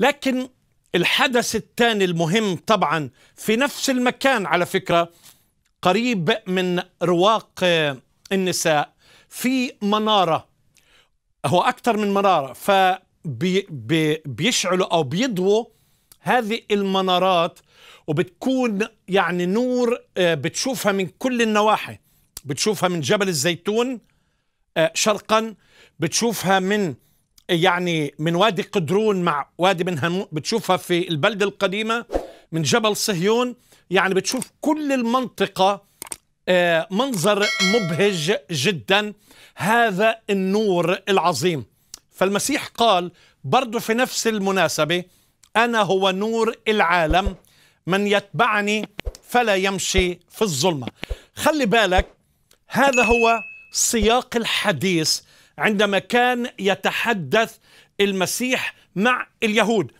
لكن الحدث الثاني المهم طبعا في نفس المكان على فكرة قريب من رواق النساء في منارة هو أكثر من منارة فبيشعلوا أو بيضووا هذه المنارات وبتكون يعني نور آه، بتشوفها من كل النواحي بتشوفها من جبل الزيتون آه، شرقا بتشوفها من يعني من وادي قدرون مع وادي بن هنون بتشوفها في البلدة القديمة من جبل صهيون يعني بتشوف كل المنطقة آه، منظر مبهج جدا هذا النور العظيم فالمسيح قال برضو في نفس المناسبة أنا هو نور العالم من يتبعني فلا يمشي في الظلمة خلي بالك هذا هو سياق الحديث عندما كان يتحدث المسيح مع اليهود